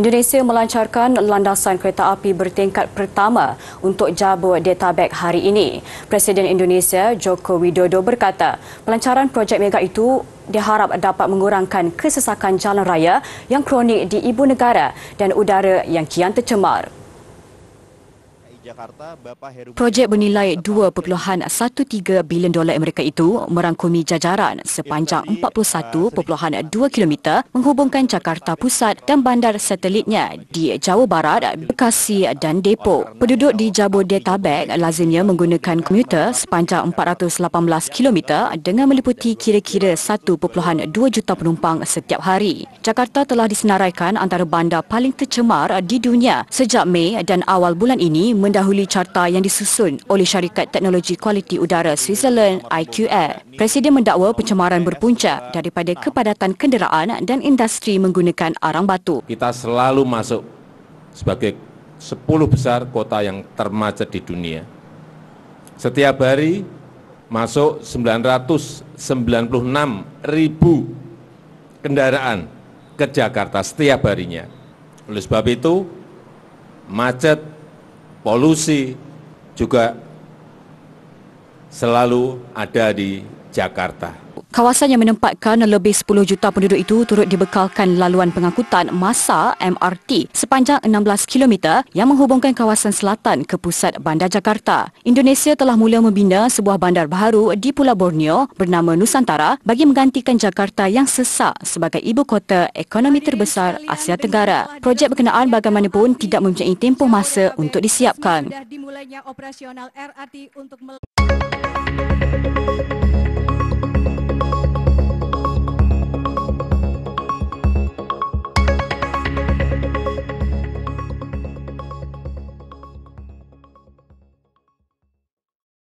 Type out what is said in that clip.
Indonesia melancarkan landasan kereta api bertingkat pertama untuk Jabodetabek hari ini. Presiden Indonesia Joko Widodo berkata, pelancaran projek mega itu diharap dapat mengurangkan kesesakan jalan raya yang kronik di ibu negara dan udara yang kian tercemar. Jakarta, Bapak Heru... Projek bernilai 2.13 bilion dolar Amerika itu merangkumi jajaran sepanjang 41.2 uh, km menghubungkan Jakarta Pusat dan bandar satelitnya di Jawa Barat, Bekasi dan Depok. Penduduk di Jabodetabek lazimnya menggunakan komuter sepanjang 418 km dengan meliputi kira-kira 1.2 juta penumpang setiap hari. Jakarta telah disenaraikan antara bandar paling tercemar di dunia sejak Mei dan awal bulan ini mendahului carta yang disusun oleh syarikat teknologi kualiti udara Switzerland IQR. Presiden mendakwa pencemaran berpunca daripada kepadatan kenderaan dan industri menggunakan arang batu. Kita selalu masuk sebagai 10 besar kota yang termacet di dunia. Setiap hari masuk 996 ribu kendaraan ke Jakarta setiap harinya. Oleh sebab itu, macet polusi juga selalu ada di Jakarta. Kawasan yang menempatkan lebih 10 juta penduduk itu turut dibekalkan laluan pengangkutan masa MRT sepanjang 16 km yang menghubungkan kawasan selatan ke pusat bandar Jakarta. Indonesia telah mula membina sebuah bandar baru di Pulau Borneo bernama Nusantara bagi menggantikan Jakarta yang sesak sebagai ibu kota ekonomi terbesar Asia Tenggara. Projek berkenaan bagaimanapun tidak mempunyai tempoh masa untuk disiapkan. Sudah dimulainya operasional RRT untuk